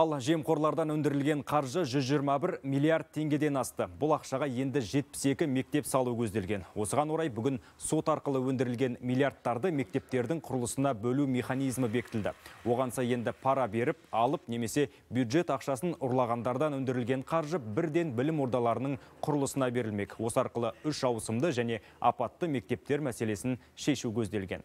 Ал жемқорлардан өндірілген қаржы 121 миллиард теңгеден асты. Бұл ақшаға енді 72 мектеп салу көзделген. Осыған орай бүгін сот арқылы өндірілген миллиардтарды мектептердің құрылысына бөлу механизмі бектілді. Оғанса енді пара беріп, алып немесе бюджет ақшасын ұрлағандардан өндірілген қаржы бірден білім ордаларының құрылысына берілмек. Осы арқылы үш ауысымды және апатты мектептер мәселесін шешу көзделген.